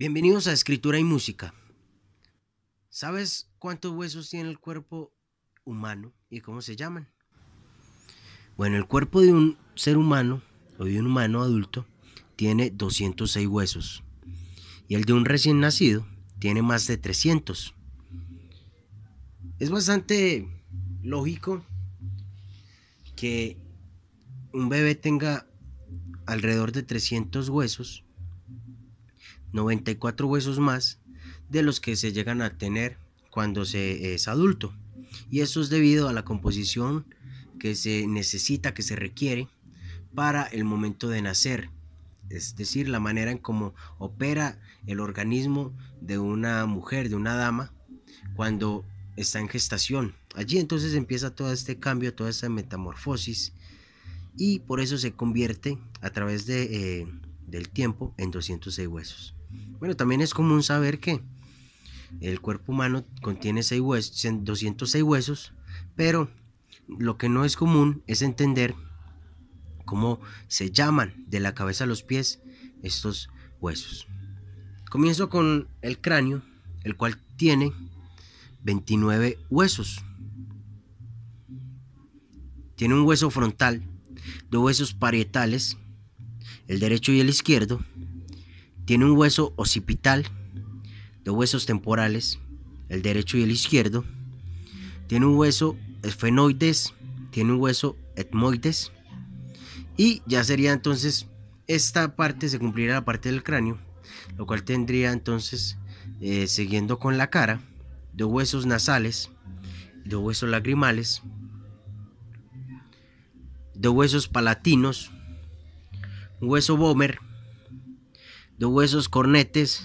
Bienvenidos a Escritura y Música. ¿Sabes cuántos huesos tiene el cuerpo humano y cómo se llaman? Bueno, el cuerpo de un ser humano o de un humano adulto tiene 206 huesos y el de un recién nacido tiene más de 300. Es bastante lógico que un bebé tenga alrededor de 300 huesos 94 huesos más de los que se llegan a tener cuando se es adulto. Y eso es debido a la composición que se necesita, que se requiere para el momento de nacer. Es decir, la manera en cómo opera el organismo de una mujer, de una dama, cuando está en gestación. Allí entonces empieza todo este cambio, toda esta metamorfosis y por eso se convierte a través de, eh, del tiempo en 206 huesos. Bueno, también es común saber que el cuerpo humano contiene huesos, 206 huesos, pero lo que no es común es entender cómo se llaman de la cabeza a los pies estos huesos. Comienzo con el cráneo, el cual tiene 29 huesos. Tiene un hueso frontal, dos huesos parietales, el derecho y el izquierdo, tiene un hueso occipital, de huesos temporales, el derecho y el izquierdo. Tiene un hueso esfenoides, tiene un hueso etmoides. Y ya sería entonces esta parte, se cumpliría la parte del cráneo, lo cual tendría entonces, eh, siguiendo con la cara, de huesos nasales, de huesos lagrimales, de huesos palatinos, un hueso bomber de huesos cornetes,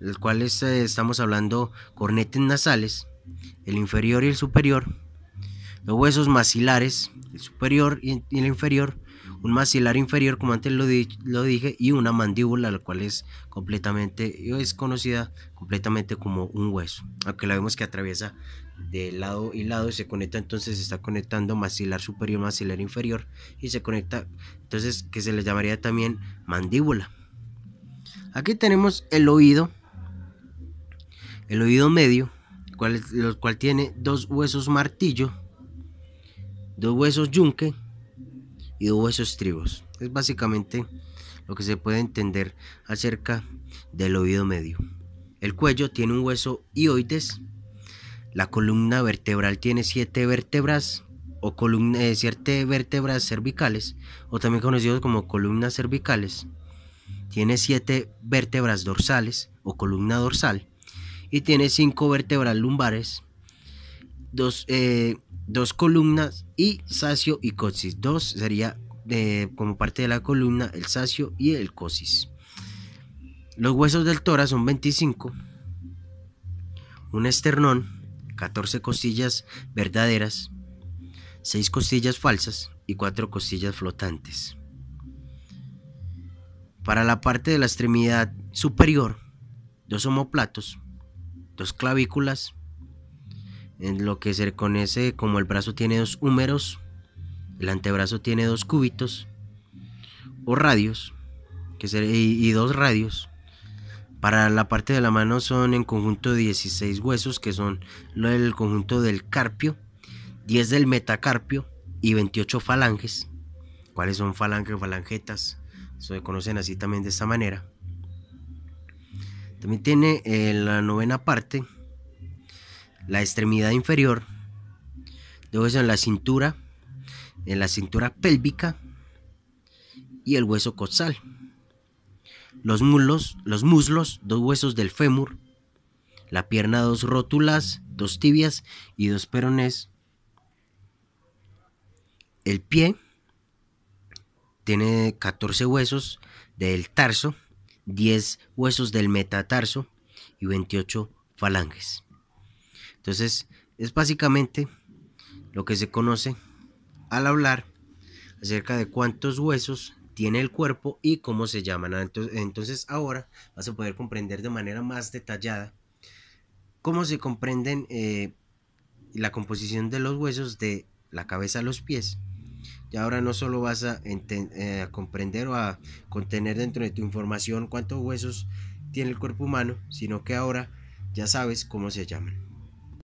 los cuales eh, estamos hablando cornetes nasales, el inferior y el superior, los huesos maxilares, el superior y el inferior, un macilar inferior, como antes lo, dije, y una mandíbula, la cual es completamente, es conocida completamente como un hueso, aunque la vemos que atraviesa de lado y lado, y se conecta entonces, se está conectando maxilar superior, maxilar inferior, y se conecta, entonces, que se le llamaría también mandíbula. Aquí tenemos el oído, el oído medio, cual, lo cual tiene dos huesos martillo, dos huesos yunque y dos huesos tribos. Es básicamente lo que se puede entender acerca del oído medio. El cuello tiene un hueso ioides, La columna vertebral tiene siete vértebras o columna, eh, siete vértebras cervicales, o también conocidos como columnas cervicales. Tiene siete vértebras dorsales o columna dorsal y tiene cinco vértebras lumbares, dos, eh, columnas y sacio y cosis. Dos sería eh, como parte de la columna el sacio y el cosis. Los huesos del tórax son 25, un esternón, 14 costillas verdaderas, 6 costillas falsas y 4 costillas flotantes. Para la parte de la extremidad superior, dos homoplatos dos clavículas, en lo que se conoce como el brazo tiene dos húmeros, el antebrazo tiene dos cúbitos o radios, que y, dos radios. Para la parte de la mano son en conjunto 16 huesos, que son el conjunto del carpio, 10 del metacarpio y 28 falanges. ¿Cuáles son falanges, o falangetas? se conocen así también de esta manera. También tiene eh, la novena parte, la extremidad inferior, luego en la cintura, en la cintura pélvica y el hueso costal. Los muslos, los muslos, dos huesos del fémur, la pierna, dos rótulas, dos tibias y dos perones. El pie, tiene 14 huesos del tarso, 10 huesos del metatarso y 28 falanges. Entonces, es básicamente lo que se conoce al hablar acerca de cuántos huesos tiene el cuerpo y cómo se llaman. Ah, entonces ahora vas a poder comprender de manera más detallada cómo se comprenden eh, la composición de los huesos de la cabeza a los pies y ahora no solo vas eh, a, comprender o a contener dentro de tu información cuántos huesos tiene el cuerpo humano, sino que ahora ya sabes cómo se llaman.